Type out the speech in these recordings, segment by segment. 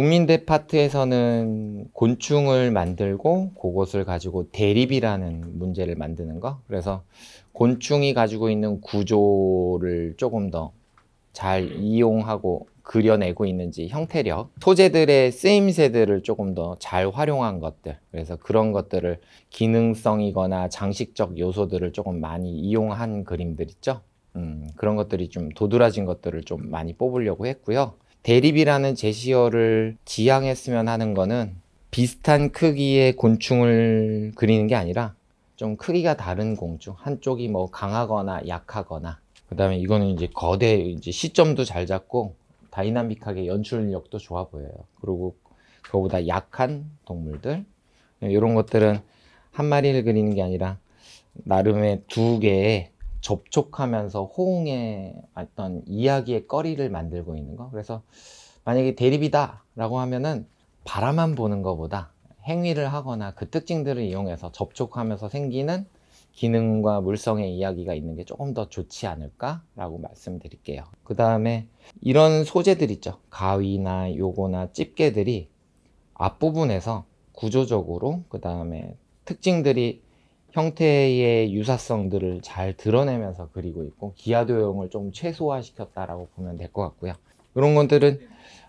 국민대 파트에서는 곤충을 만들고 그것을 가지고 대립이라는 문제를 만드는 거. 그래서 곤충이 가지고 있는 구조를 조금 더 잘 이용하고 그려내고 있는지 형태력, 소재들의 쓰임새들을 조금 더 잘 활용한 것들. 그래서 그런 것들을 기능성이거나 장식적 요소들을 조금 많이 이용한 그림들 있죠. 음, 그런 것들이 좀 도드라진 것들을 좀 많이 뽑으려고 했고요. 대립이라는 제시어를 지향했으면 하는 거는 비슷한 크기의 곤충을 그리는 게 아니라 좀 크기가 다른 공충 한쪽이 뭐 강하거나 약하거나 그다음에 이거는 이제 거대 이제 시점도 잘 잡고 다이나믹하게 연출력도 좋아 보여요. 그리고 그거보다 약한 동물들 이런 것들은 한 마리를 그리는 게 아니라 나름의 두 개의 접촉하면서 호응의 어떤 이야기의 거리를 만들고 있는 거. 그래서 만약에 대립이다라고 하면은 바라만 보는 것보다 행위를 하거나 그 특징들을 이용해서 접촉하면서 생기는 기능과 물성의 이야기가 있는 게 조금 더 좋지 않을까라고 말씀드릴게요. 그 다음에 이런 소재들 있죠. 가위나 요거나 집게들이 앞부분에서 구조적으로 그 다음에 특징들이 형태의 유사성들을 잘 드러내면서 그리고 있고 기하도형을 좀 최소화시켰다라고 보면 될 것 같고요. 이런 것들은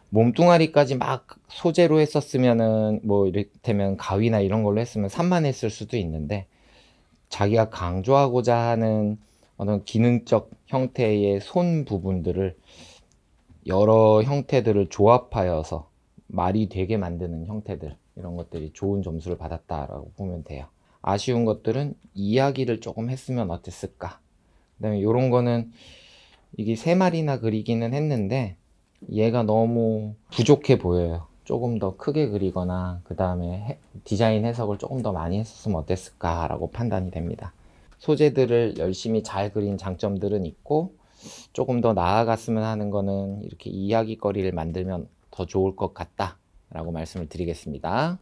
몸뚱아리까지 막 소재로 했었으면은 뭐 이를테면 가위나 이런 걸로 했으면 산만했을 수도 있는데 자기가 강조하고자 하는 어떤 기능적 형태의 손 부분들을 여러 형태들을 조합하여서 말이 되게 만드는 형태들 이런 것들이 좋은 점수를 받았다라고 보면 돼요. 아쉬운 것들은 이야기를 조금 했으면 어땠을까. 그다음에 요런 거는 이게 세 마리나 그리기는 했는데 얘가 너무 부족해 보여요. 조금 더 크게 그리거나 그 다음에 디자인 해석을 조금 더 많이 했었으면 어땠을까라고 판단이 됩니다. 소재들을 열심히 잘 그린 장점들은 있고 조금 더 나아갔으면 하는 거는 이렇게 이야기거리를 만들면 더 좋을 것 같다라고 말씀을 드리겠습니다.